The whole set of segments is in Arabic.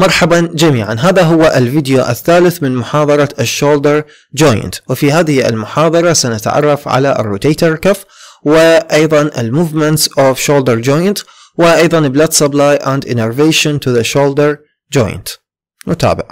مرحبا جميعا هذا هو الفيديو الثالث من محاضرة الشولدر جوينت وفي هذه المحاضرة سنتعرف على الروتيتر كف وأيضا الموفمنتس of shoulder joint وأيضا blood supply and innervation to the shoulder joint نتابع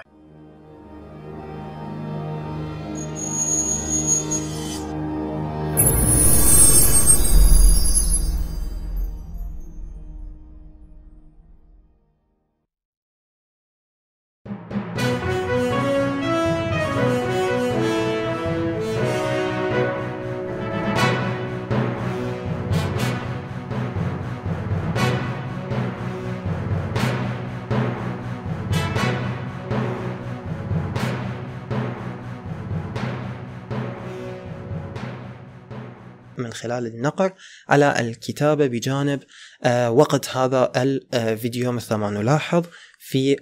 من خلال النقر على الكتابة بجانب آه، وقت هذا الفيديو آه، مثل ما نلاحظ في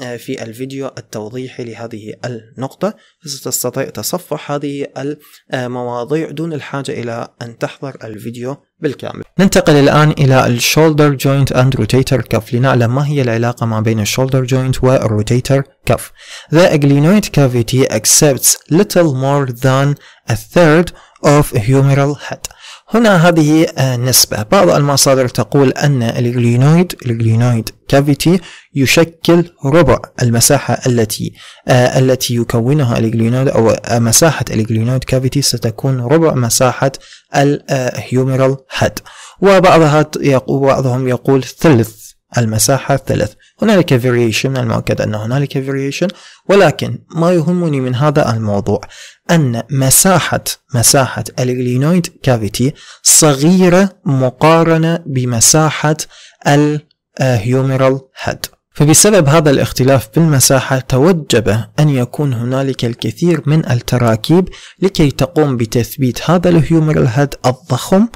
آه، في الفيديو التوضيحي لهذه النقطة ستستطيع تصفح هذه المواضيع دون الحاجة إلى أن تحضر الفيديو بالكامل ننتقل الآن إلى الشولدر جوينت أند روتيتر كف لنعلم ما هي العلاقة ما بين الشولدر جوينت والروتيتر كف The glenoid cavity accepts little more than a third of humeral head هنا هذه آه، نسبة بعض المصادر تقول أن الجلينويد الجلينويد كافيتي يشكل ربع المساحة التي آه، التي يكونها الجلينويد أو آه، مساحة الجلينويد كافيتي ستكون ربع مساحة الهيوميرال هيد وبعضها يقول بعضهم يقول ثلث المساحة الثلث هنالك variation من المؤكد أن هنالك variation ولكن ما يهمني من هذا الموضوع أن مساحة مساحة الإلينويد كافيتي صغيرة مقارنة بمساحة الهيوميرال هيد فبسبب هذا الاختلاف في المساحة توجب أن يكون هنالك الكثير من التراكيب لكي تقوم بتثبيت هذا الهيوميرال هيد الضخم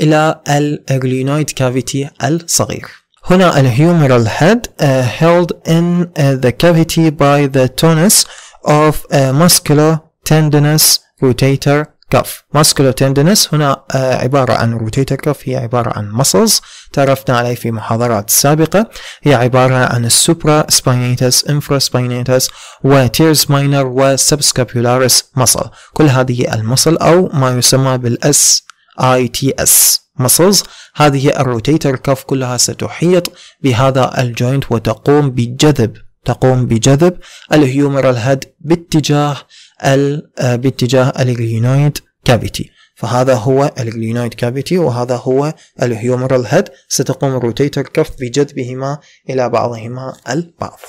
إلى الإرلينويد كافيتي الصغير هنا الهيوميرال head uh, held in uh, the cavity by the tonus of uh, muscular tendinous rotator cuff muscular tendinous هنا uh, عبارة عن rotator cuff هي عبارة عن muscles تعرفنا عليه في محاضرات سابقة هي عبارة عن السوبرا سباينيتس انفرا سباينيتس وتيرز ماينر وسبسكابيولاريس muscle كل هذه المسل أو ما يسمى بالاس اي muscles هذه الروتيتر كف كلها ستحيط بهذا الجوينت وتقوم بجذب تقوم بجذب الهيومرال هيد باتجاه ال آه، باتجاه الجلينويد كافيتي فهذا هو الجلينويد كافيتي وهذا هو الهيومرال هيد ستقوم الروتيتر كف بجذبهما الى بعضهما البعض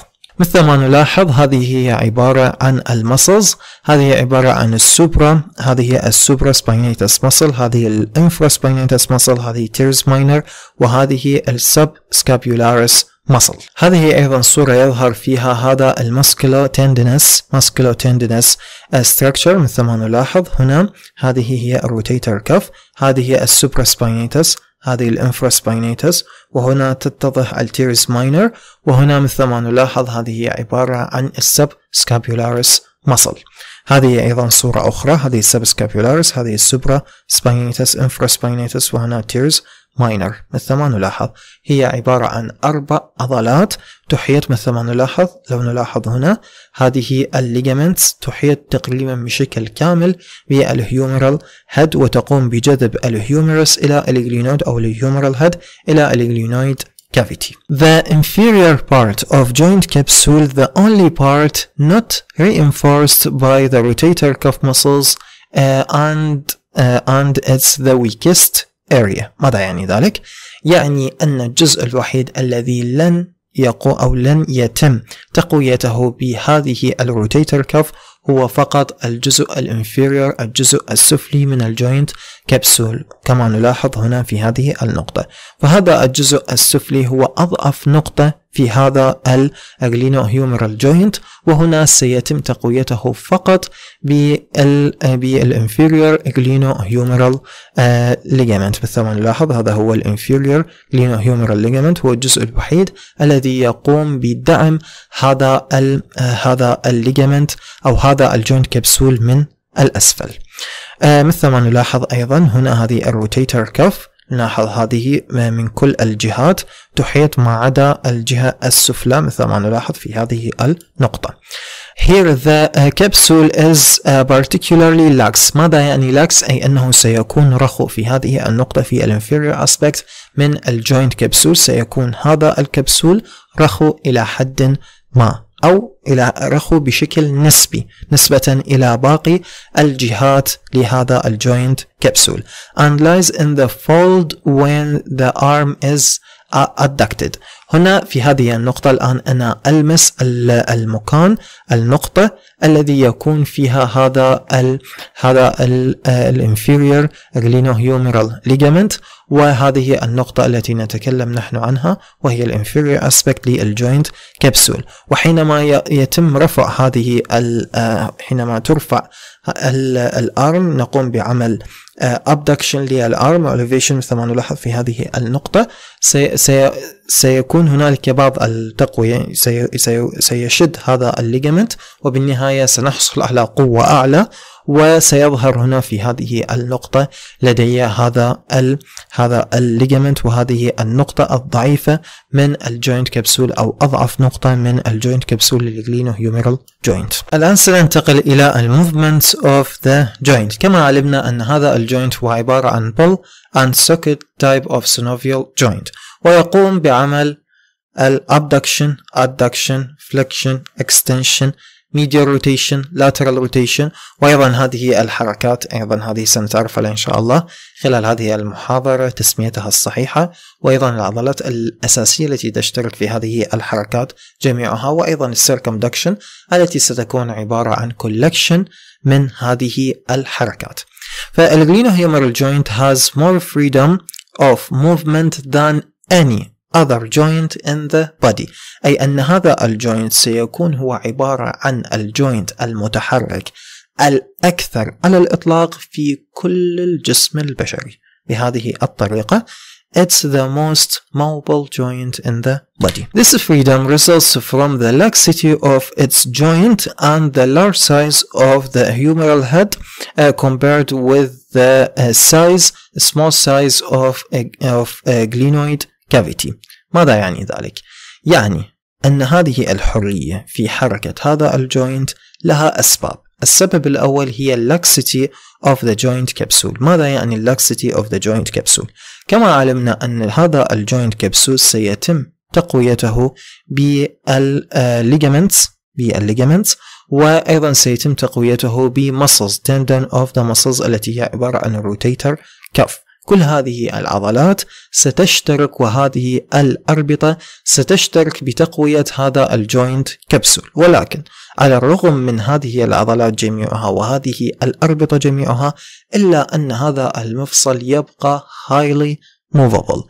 مثل ما نلاحظ هذه هي عبارة عن المسلز هذه هي عبارة عن السوبرا هذه هي السوبرا سباينيتس مسل هذه الانفرا سباينيتس مسل هذه تيرز ماينر وهذه السب سكابيولاريس مسل هذه هي أيضا صورة يظهر فيها هذا المسكلو تندنس مسكلو تندنس استركتشر مثل ما نلاحظ هنا هذه هي الروتيتر كف هذه هي السوبرا سباينيتس هذه الانفراسباينيتس وهنا تتضح التيرس ماينر وهنا مثل ما نلاحظ هذه هي عبارة عن السب سكابيولاريس مصل هذه هي أيضا صورة أخرى هذه السب سكابيولاريس هذه السبرا سباينيتس انفراسباينيتس وهنا تيرس ماينر مثل ما نلاحظ هي عبارة عن أربع عضلات تحيط مثل ما نلاحظ لو نلاحظ هنا هذه الليجمنتس تحيط تقريبا بشكل كامل بالهيومرال هيد وتقوم بجذب الهيومرس إلى الجلينويد أو الهيومرال هيد إلى الجلينويد cavity. The inferior part of joint capsule the only part not reinforced by the rotator cuff muscles uh, and uh, and it's the weakest area ماذا يعني ذلك؟ يعني أن الجزء الوحيد الذي لن يقو أو لن يتم تقويته بهذه الروتيتر كف هو فقط الجزء الانفيريور الجزء السفلي من الجوينت كبسول كما نلاحظ هنا في هذه النقطة فهذا الجزء السفلي هو أضعف نقطة في هذا الأغلينو هيومرال جوينت وهنا سيتم تقويته فقط بالانفيريور أغلينو هيومرال آه، ليجامنت ما نلاحظ هذا هو الانفيريور أغلينو هيومرال ليجامنت هو الجزء الوحيد الذي يقوم بدعم هذا ال آه، هذا الليجامنت أو هذا هذا الجوينت كبسول من الأسفل آه، مثل ما نلاحظ أيضا هنا هذه الروتيتر كف نلاحظ هذه آه، من كل الجهات تحيط ما عدا الجهة السفلى مثل ما نلاحظ في هذه النقطة Here the آه، capsule is particularly lax ماذا يعني lax أي أنه سيكون رخو في هذه النقطة في ال inferior aspect من الجوينت كبسول سيكون هذا الكبسول رخو إلى حد ما أو إلى رخو بشكل نسبي نسبة إلى باقي الجهات لهذا الجوينت كبسول and lies in the fold when the arm is uh, adducted هنا في هذه النقطة الآن أنا ألمس المكان النقطة الذي يكون فيها هذا الـ هذا الـ الانفيريور glenohumeral ligament وهذه النقطة التي نتكلم نحن عنها وهي الانفيريور اسبكت للجوينت كبسول وحينما يتم رفع هذه آه، حينما ترفع الارم نقوم بعمل ابدكشن آه، للارم واليفيشن مثل ما نلاحظ في هذه النقطة سي, سي سيكون هنالك بعض التقوية سيشد هذا الليجمنت وبالنهاية سنحصل على قوة أعلى وسيظهر هنا في هذه النقطة لدي هذا ال هذا الليجمنت وهذه النقطة الضعيفة من الجوينت كبسول أو أضعف نقطة من الجوينت كبسول للجلينو هيوميرال جوينت. الآن سننتقل إلى الموفمنتس أوف ذا جوينت. كما علمنا أن هذا الجوينت هو عبارة عن بول أند سوكيت تايب أوف سينوفيال جوينت. ويقوم بعمل الابدكشن ادكشن فليكشن اكستنشن ميديا روتيشن لاترال روتيشن وايضا هذه الحركات ايضا هذه سنتعرف عليها ان شاء الله خلال هذه المحاضره تسميتها الصحيحه وايضا العضلات الاساسيه التي تشترك في هذه الحركات جميعها وايضا السيركمدكشن التي ستكون عباره عن كولكشن من هذه الحركات فالجلينوهيومرال joint has more freedom of movement than any other joint in the body أي أن هذا الجوينت سيكون هو عبارة عن الجوينت المتحرك الأكثر على الإطلاق في كل الجسم البشري بهذه الطريقة It's the most mobile joint in the body. This freedom results from the laxity of its joint and the large size of the humeral head uh, compared with the uh, size, small size of, a, uh, of uh, glenoid كافيتي ماذا يعني ذلك؟ يعني أن هذه الحرية في حركة هذا الجوينت لها أسباب السبب الأول هي اللاكسيتي of the joint capsule ماذا يعني اللاكسيتي of the joint capsule؟ كما علمنا أن هذا الجوينت كبسول سيتم تقويته بالليجمنتس بالليجمنتس وأيضا سيتم تقويته بمسلز tendon of the muscles التي هي عبارة عن الروتيتر كف كل هذه العضلات ستشترك وهذه الأربطة ستشترك بتقوية هذا الجوينت كبسول ولكن على الرغم من هذه العضلات جميعها وهذه الأربطة جميعها إلا أن هذا المفصل يبقى highly movable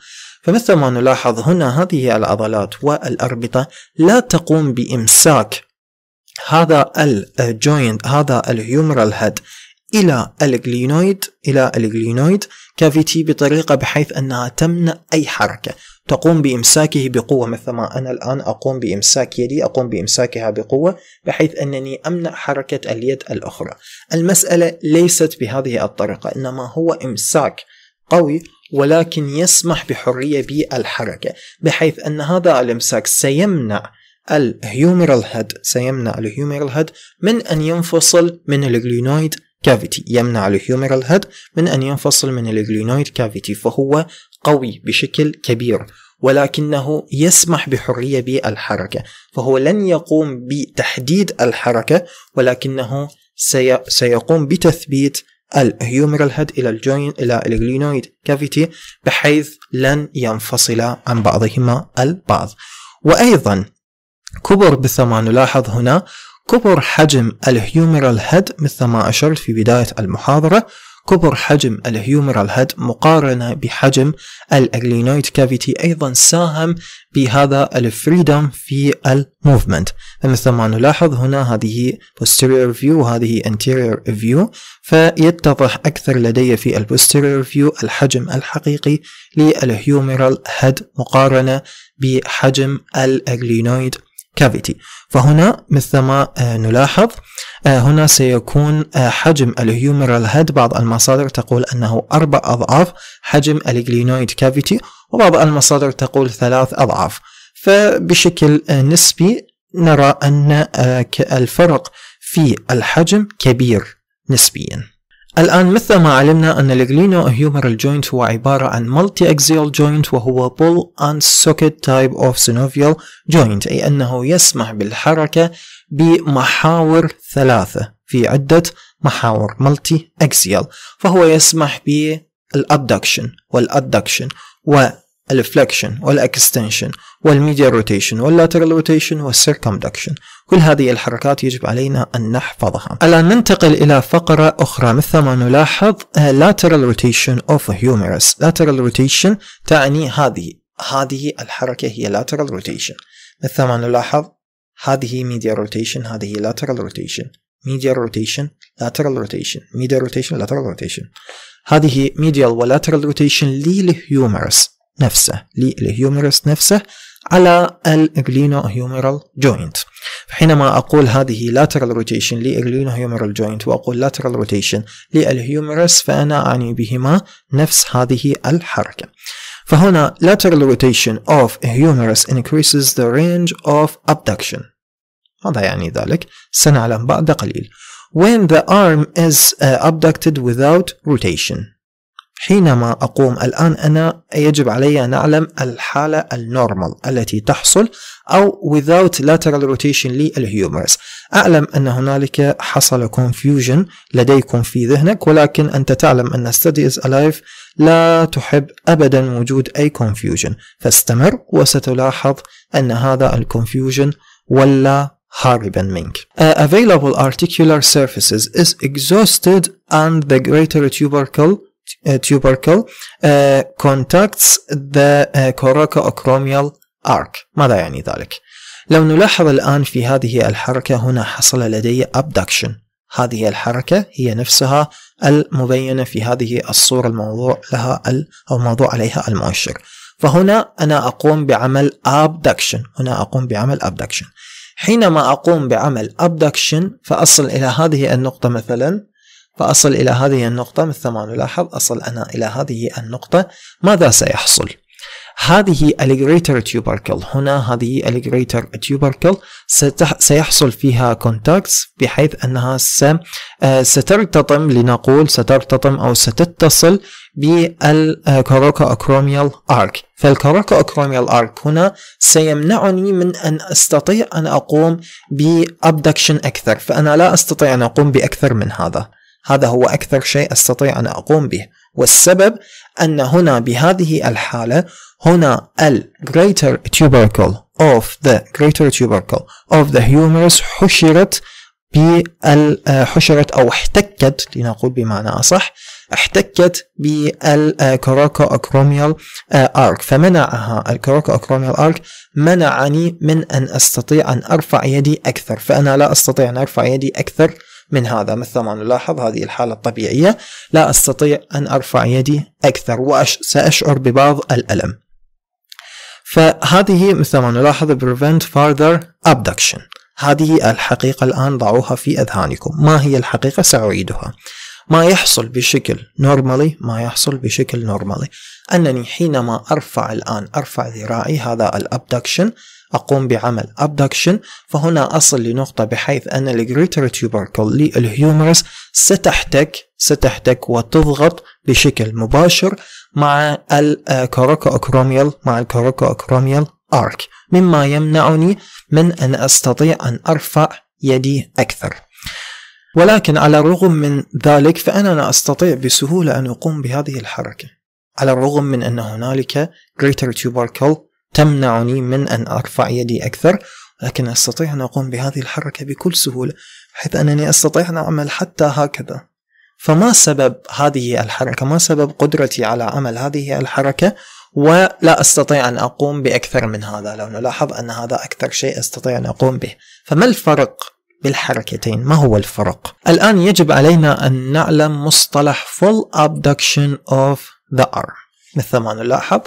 فمثل ما نلاحظ هنا هذه العضلات والأربطة لا تقوم بإمساك هذا الجوينت هذا الهيومرال هيد إلى الجلينويد إلى الجلينويد كافيتي بطريقة بحيث أنها تمنع أي حركة تقوم بإمساكه بقوة مثل ما أنا الآن أقوم بإمساك يدي أقوم بإمساكها بقوة بحيث أنني أمنع حركة اليد الأخرى المسألة ليست بهذه الطريقة إنما هو إمساك قوي ولكن يسمح بحرية بالحركة بحيث أن هذا الإمساك سيمنع الهيومرال هيد سيمنع الهيومرال هيد من أن ينفصل من الجلينويد كافيتي يمنع الهيوميرال هيد من أن ينفصل من الجلينويد كافيتي فهو قوي بشكل كبير ولكنه يسمح بحرية بالحركة فهو لن يقوم بتحديد الحركة ولكنه سي... سيقوم بتثبيت الهيوميرال هيد إلى الجوين إلى الجلينويد كافيتي بحيث لن ينفصل عن بعضهما البعض وأيضا كبر بالثمان نلاحظ هنا كبر حجم الهيومرال هيد مثل ما أشرت في بداية المحاضرة كبر حجم الهيومرال هيد مقارنة بحجم الأجلينويد كافيتي أيضا ساهم بهذا الفريدم في الموفمنت فمثل ما نلاحظ هنا هذه posterior view وهذه anterior view فيتضح أكثر لدي في posterior view الحجم الحقيقي للهيومرال هيد مقارنة بحجم الأجلينويد كافيتي فهنا مثل ما آه، نلاحظ آه، هنا سيكون آه، حجم الهيومرال هيد بعض المصادر تقول أنه أربع أضعاف حجم الجلينويد كافيتي وبعض المصادر تقول ثلاث أضعاف فبشكل نسبي نرى أن الفرق في الحجم كبير نسبياً الآن مثل ما علمنا أن الجلينو هيومرال جوينت هو عبارة عن مالتي أكسيال جوينت وهو بول أند سوكيت تايب أوف synovial جوينت أي أنه يسمح بالحركة بمحاور ثلاثة في عدة محاور مالتي أكسيال فهو يسمح بالأبدكشن والأدكشن و الفلكشن والاكستنشن والميديا روتيشن واللاترال روتيشن والسيركمدكشن كل هذه الحركات يجب علينا أن نحفظها الآن ننتقل إلى فقرة أخرى مثل ما نلاحظ آه، lateral rotation of humerus lateral rotation تعني هذه هذه الحركة هي lateral rotation مثل ما نلاحظ هذه ميديا روتيشن هذه lateral rotation ميديا روتيشن lateral rotation ميديا روتيشن lateral rotation هذه medial و lateral rotation للهيومرس نفسه للهيومرس نفسه على الإرلينو هيومرال جوينت حينما أقول هذه lateral rotation لإرلينو هيومرال جوينت وأقول lateral rotation للهيومرس فأنا أعني بهما نفس هذه الحركة فهنا lateral rotation of a humerus increases the range of abduction ماذا يعني ذلك؟ سنعلم بعد قليل when the arm is uh, abducted without rotation حينما أقوم الآن أنا يجب علي أن أعلم الحالة النورمال التي تحصل أو without lateral rotation للهيومرس أعلم أن هنالك حصل confusion لديكم في ذهنك ولكن أنت تعلم أن study is alive لا تحب أبدا وجود أي confusion فاستمر وستلاحظ أن هذا الكونفيوجن ولا هاربا منك. Uh, available articular surfaces is exhausted and the greater tubercle آه، tubercle آه، contacts the آه، coracoacromial arc ماذا يعني ذلك؟ لو نلاحظ الآن في هذه الحركة هنا حصل لدي abduction هذه الحركة هي نفسها المبينة في هذه الصورة الموضوع لها أو موضوع عليها المؤشر فهنا أنا أقوم بعمل abduction هنا أقوم بعمل abduction حينما أقوم بعمل abduction فأصل إلى هذه النقطة مثلا فأصل إلى هذه النقطة مثل ما نلاحظ أصل أنا إلى هذه النقطة ماذا سيحصل؟ هذه الجريتر تيوبركل هنا هذه الجريتر تيوبركل سيحصل فيها كونتاكتس بحيث أنها آه، سترتطم لنقول سترتطم أو ستتصل بالكاروكا أكروميال أرك فالكاروكا أكروميال أرك هنا سيمنعني من أن أستطيع أن أقوم بأبدكشن أكثر فأنا لا أستطيع أن أقوم بأكثر من هذا هذا هو أكثر شيء أستطيع أن أقوم به والسبب أن هنا بهذه الحالة هنا ال greater tubercle of the greater tubercle of the humerus حشرت آه، حشرت أو احتكت لنقول بمعنى أصح احتكت بالكروكو أكروميال آرك فمنعها الكروكو أكروميال آرك منعني من أن أستطيع أن أرفع يدي أكثر فأنا لا أستطيع أن أرفع يدي أكثر من هذا مثل ما نلاحظ هذه الحالة الطبيعية لا أستطيع أن أرفع يدي أكثر وسأشعر ببعض الألم فهذه مثل ما نلاحظ prevent further abduction هذه الحقيقة الآن ضعوها في أذهانكم ما هي الحقيقة سأعيدها ما يحصل بشكل نورمالي ما يحصل بشكل نورمالي أنني حينما أرفع الآن أرفع ذراعي هذا الأبدكشن أقوم بعمل abduction فهنا أصل لنقطة بحيث أن الجريتر تيوبركل للهيومرس ستحتك ستحتك وتضغط بشكل مباشر مع الكوروكا مع الكوروكا ارك arc مما يمنعني من أن أستطيع أن أرفع يدي أكثر ولكن على الرغم من ذلك فأنا لا أستطيع بسهولة أن أقوم بهذه الحركة على الرغم من أن هنالك greater tubercle تمنعني من أن أرفع يدي أكثر لكن أستطيع أن أقوم بهذه الحركة بكل سهولة بحيث أنني أستطيع أن أعمل حتى هكذا فما سبب هذه الحركة ما سبب قدرتي على عمل هذه الحركة ولا أستطيع أن أقوم بأكثر من هذا لو نلاحظ أن هذا أكثر شيء أستطيع أن أقوم به فما الفرق بالحركتين ما هو الفرق الآن يجب علينا أن نعلم مصطلح full abduction of the arm مثل ما نلاحظ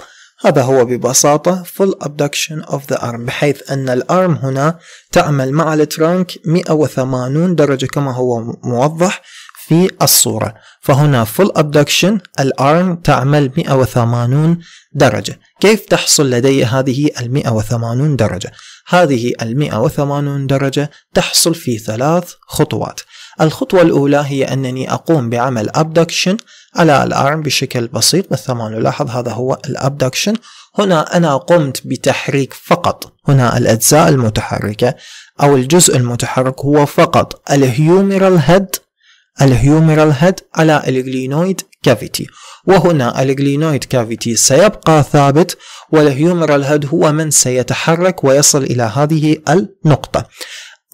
هذا هو ببساطة full abduction of the arm بحيث أن الارم هنا تعمل مع الترانك 180 درجة كما هو موضح في الصورة فهنا full abduction الارم تعمل 180 درجة كيف تحصل لدي هذه ال 180 درجة؟ هذه ال 180 درجة تحصل في ثلاث خطوات الخطوة الأولى هي أنني أقوم بعمل abduction على الأرم بشكل بسيط مثل ما نلاحظ هذا هو الابدكشن هنا أنا قمت بتحريك فقط هنا الأجزاء المتحركة أو الجزء المتحرك هو فقط الهيوميرال هيد الهيوميرال هيد على الجلينويد كافيتي وهنا الجلينويد كافيتي سيبقى ثابت والهيوميرال هيد هو من سيتحرك ويصل إلى هذه النقطة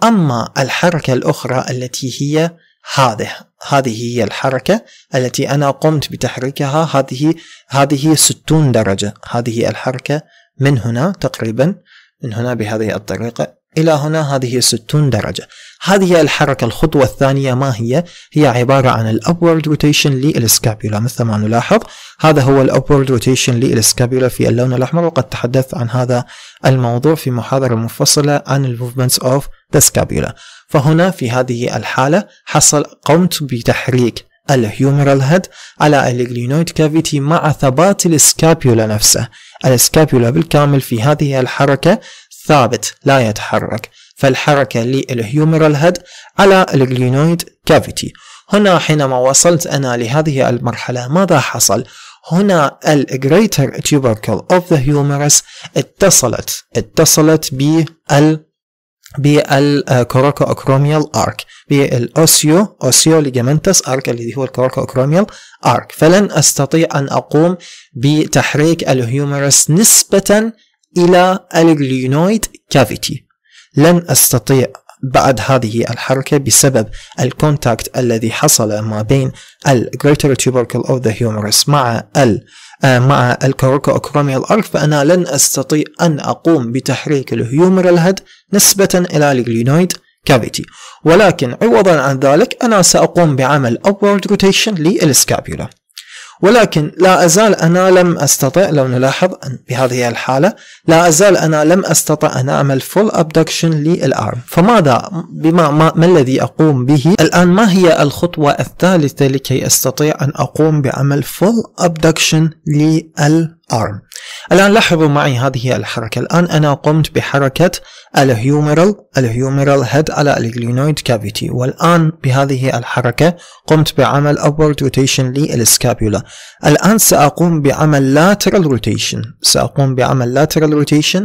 أما الحركة الأخرى التي هي هذه هذه هي الحركة التي أنا قمت بتحريكها هذه هذه 60 درجة هذه الحركة من هنا تقريبا من هنا بهذه الطريقة إلى هنا هذه 60 درجة هذه الحركة الخطوة الثانية ما هي؟ هي عبارة عن الأبورد روتيشن للسكابيولا مثل ما نلاحظ هذا هو الأبورد روتيشن للسكابيولا في اللون الأحمر وقد تحدثت عن هذا الموضوع في محاضرة منفصلة عن الموفمنتس أوف ذا سكابيولا فهنا في هذه الحالة حصل قمت بتحريك الهيومرال هيد على الجلينويد كافيتي مع ثبات السكابيولا نفسه السكابيولا بالكامل في هذه الحركة ثابت لا يتحرك فالحركة للهيوميرال هيد على الجلينويد كافيتي هنا حينما وصلت أنا لهذه المرحلة ماذا حصل؟ هنا ال greater tubercle of the humerus اتصلت اتصلت بال بالكوراكو اكروميال ارك بالاوسيو اوسيو ليجامنتس ارك الذي هو الكوراكو اكروميال ارك فلن استطيع ان اقوم بتحريك الهيومرس نسبه الى الجلينويد كافيتي لن أستطيع بعد هذه الحركة بسبب الكونتاكت الذي حصل ما بين greater tubercle of the humerus مع ال آه، مع الكاروكو أرك فأنا لن أستطيع أن أقوم بتحريك الهيومرال هيد نسبة إلى الجلينويد كافيتي ولكن عوضا عن ذلك أنا سأقوم بعمل upward rotation للسكابيولا ولكن لا أزال أنا لم أستطع لو نلاحظ أن بهذه الحالة لا أزال أنا لم أستطع أن أعمل full abduction للأرم فماذا بما ما, ما الذي أقوم به الآن ما هي الخطوة الثالثة لكي أستطيع أن أقوم بعمل full abduction للأرم arm الآن لاحظوا معي هذه الحركة الآن أنا قمت بحركة الهيوميرال الهيوميرال هيد على الجلينويد كافيتي والآن بهذه الحركة قمت بعمل upward rotation للسكابيولا الآن سأقوم بعمل lateral rotation سأقوم بعمل lateral rotation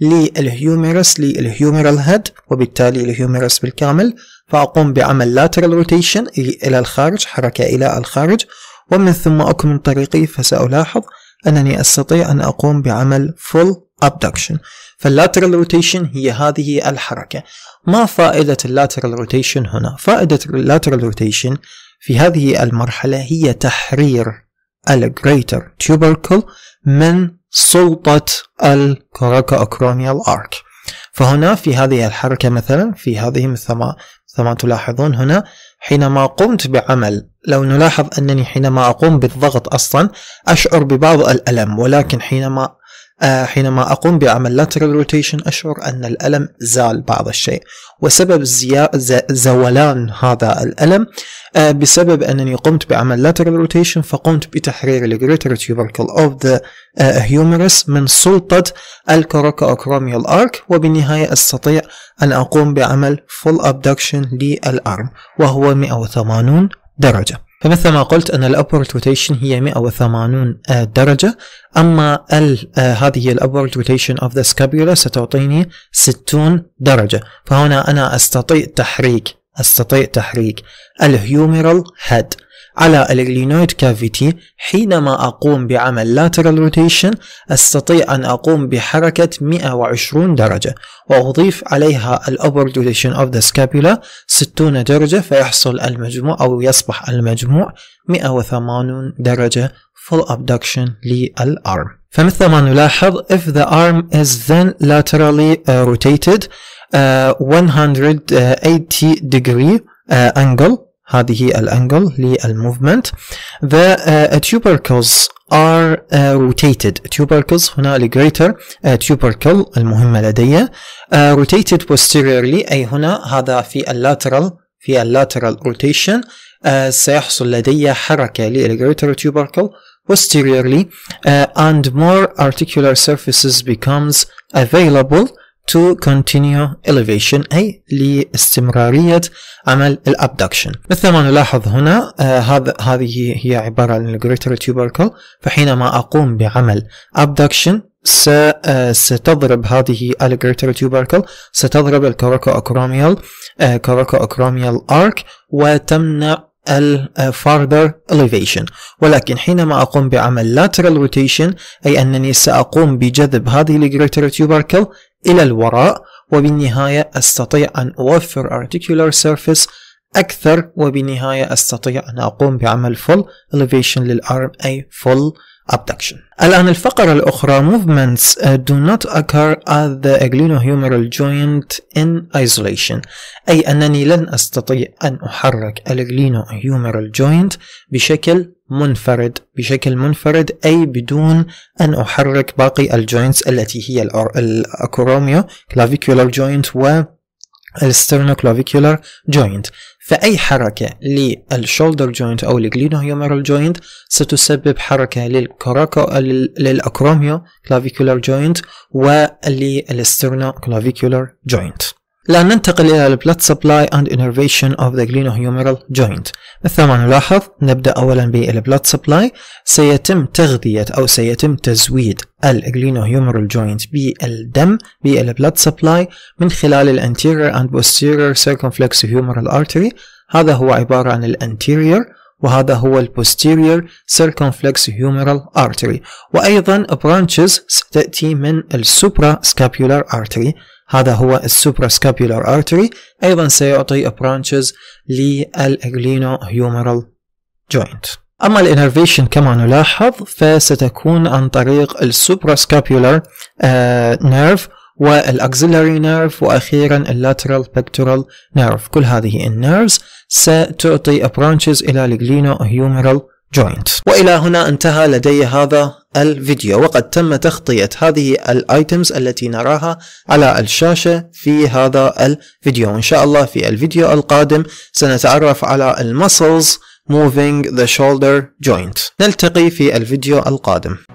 للهيوميرس للهيوميرال هيد وبالتالي الهيوميرس بالكامل فأقوم بعمل lateral rotation إلى الخارج حركة إلى الخارج ومن ثم أكمل طريقي فسألاحظ أنني أستطيع أن أقوم بعمل full abduction فاللاترال روتيشن هي هذه الحركة ما فائدة اللاترال روتيشن هنا؟ فائدة اللاترال روتيشن في هذه المرحلة هي تحرير الجريتر تيوبركل من سلطة الكوراكا أكروميال أرك فهنا في هذه الحركة مثلا في هذه كما تلاحظون هنا حينما قمت بعمل لو نلاحظ أنني حينما أقوم بالضغط أصلا أشعر ببعض الألم ولكن حينما آه، حينما أقوم بعمل lateral rotation أشعر أن الألم زال بعض الشيء وسبب زولان هذا الألم آه، بسبب أنني قمت بعمل lateral rotation فقمت بتحرير the greater tubercle of the آه، humerus من سلطة الكروكوكروميال arc وبالنهاية أستطيع أن أقوم بعمل full abduction للأرم وهو 180 درجة فمثل ما قلت أن الأبورد روتيشن هي 180 درجة أما الـ آه، هذه هي الأبورد روتيشن أوف ذا سكابيولا ستعطيني 60 درجة فهنا أنا أستطيع تحريك أستطيع تحريك الهيوميرال هيد على الرينويد كافيتي حينما أقوم بعمل lateral rotation أستطيع أن أقوم بحركة 120 درجة وأضيف عليها upper rotation of the scapula 60 درجة فيحصل المجموع أو يصبح المجموع 180 درجة full abduction للأرم فمثل ما نلاحظ if the arm is then laterally uh, rotated uh, 180 uh, degree uh, angle هذه الانجل للموفمنت the uh, tubercles are uh, rotated tubercles هنا greater uh, tubercle المهمة لدي uh, rotated posteriorly أي هنا هذا في lateral في lateral rotation uh, سيحصل لدي حركة للgreater tubercle posteriorly uh, and more articular surfaces becomes available to continue elevation أي لاستمرارية عمل الابدكشن مثل ما نلاحظ هنا آه هذا هذه هي عبارة عن الجريتر تيوبركل فحينما أقوم بعمل abduction آه، ستضرب هذه الجريتر تيوبركل ستضرب الكوراكو أكروميال كوراكو أكروميال آرك وتمنع ال آه, further elevation ولكن حينما أقوم بعمل lateral rotation أي أنني سأقوم بجذب هذه greater tubercle إلى الوراء وبالنهاية أستطيع أن أوفر articular surface أكثر وبالنهاية أستطيع أن أقوم بعمل full elevation للأرم أي full abduction. الآن الفقرة الأخرى movements uh, do not occur at the glenohumeral joint in isolation أي أنني لن أستطيع أن أحرك glenohumeral joint بشكل منفرد بشكل منفرد أي بدون أن أحرك باقي الجوينتس التي هي الأكروميو كلافيكولار joint و السترنوكلافيكولار جوينت فأي حركة للشولدر جوينت أو الجلينوهيوميرال جوينت ستسبب حركة للكراكو للأكروميو كلافيكولار جوينت وللسترنو كلافيكولار جوينت الآن ننتقل إلى Blood Supply and innervation of the glenohumeral joint مثل ما نلاحظ نبدأ أولا Blood Supply سيتم تغذية أو سيتم تزويد Glenohumeral Joint بالدم Blood Supply من خلال Anterior and posterior circumflex humeral artery هذا هو عبارة عن Anterior وهذا هو Posterior Circumflex Humeral Artery وايضا Branches ستاتي من الـ Supra Scapular Artery هذا هو السوبراسكابيولار ارتري ايضا سيعطي برانشز للاجلينو هيومرال جوينت أما الانرفيشن كما نلاحظ فستكون عن طريق السوبراسكابيولار نيرف والاكزيلاري نيرف وأخيرا اللاترال pectoral نيرف كل هذه النيرفز ستعطي برانشز إلى الجلينو هيومرال جوينت وإلى هنا انتهى لدي هذا الفيديو وقد تم تغطية هذه الايتمز التي نراها على الشاشة في هذا الفيديو إن شاء الله في الفيديو القادم سنتعرف على المسلز moving the shoulder joint نلتقي في الفيديو القادم